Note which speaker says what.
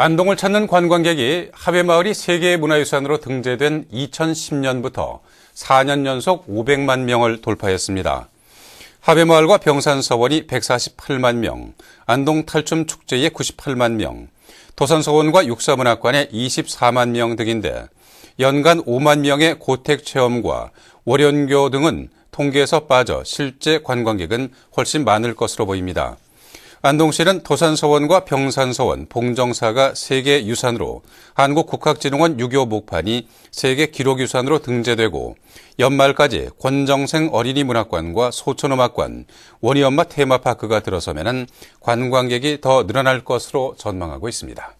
Speaker 1: 안동을 찾는 관광객이 하회마을이 세계문화유산으로 등재된 2010년부터 4년 연속 500만 명을 돌파했습니다. 하회마을과 병산서원이 148만 명, 안동 탈춤 축제의 98만 명, 도산서원과 육사문학관의 24만 명 등인데 연간 5만 명의 고택 체험과 월연교 등은 통계에서 빠져 실제 관광객은 훨씬 많을 것으로 보입니다. 안동시는 도산서원과 병산서원, 봉정사가 세계 유산으로 한국국학진흥원 6.25 목판이 세계 기록유산으로 등재되고 연말까지 권정생 어린이문학관과 소천음악관, 원희엄마 테마파크가 들어서면 관광객이 더 늘어날 것으로 전망하고 있습니다.